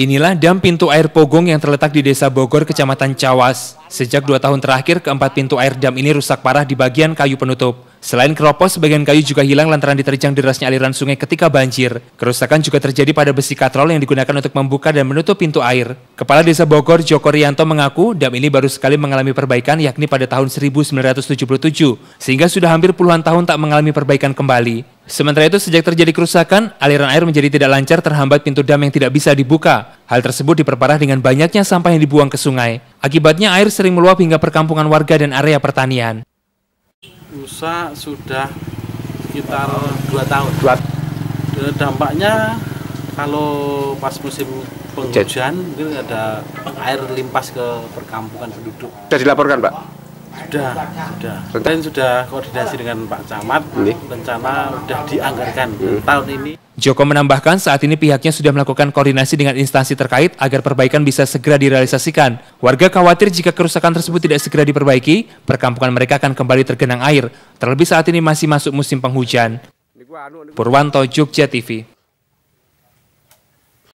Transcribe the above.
Inilah dam pintu air Pogong yang terletak di Desa Bogor, Kecamatan Cawas. Sejak dua tahun terakhir, keempat pintu air dam ini rusak parah di bagian kayu penutup. Selain keropos, sebagian kayu juga hilang lantaran diterjang derasnya aliran sungai ketika banjir. Kerusakan juga terjadi pada besi katrol yang digunakan untuk membuka dan menutup pintu air. Kepala Desa Bogor, Joko Rianto mengaku dam ini baru sekali mengalami perbaikan yakni pada tahun 1977, sehingga sudah hampir puluhan tahun tak mengalami perbaikan kembali. Sementara itu, sejak terjadi kerusakan, aliran air menjadi tidak lancar terhambat pintu dam yang tidak bisa dibuka. Hal tersebut diperparah dengan banyaknya sampah yang dibuang ke sungai. Akibatnya air sering meluap hingga perkampungan warga dan area pertanian. Rusak sudah sekitar 2 tahun. Dua. E, dampaknya kalau pas musim penghujan mungkin ada air limpas ke perkampungan penduduk. Sudah dilaporkan, Pak? Sudah, sudah. Kemarin sudah koordinasi dengan Pak Camat, ini. rencana sudah dianggarkan hmm. tahun ini. Joko menambahkan saat ini pihaknya sudah melakukan koordinasi dengan instansi terkait agar perbaikan bisa segera direalisasikan. Warga khawatir jika kerusakan tersebut tidak segera diperbaiki, perkampungan mereka akan kembali tergenang air, terlebih saat ini masih masuk musim penghujan. Purwanto, Jogja TV.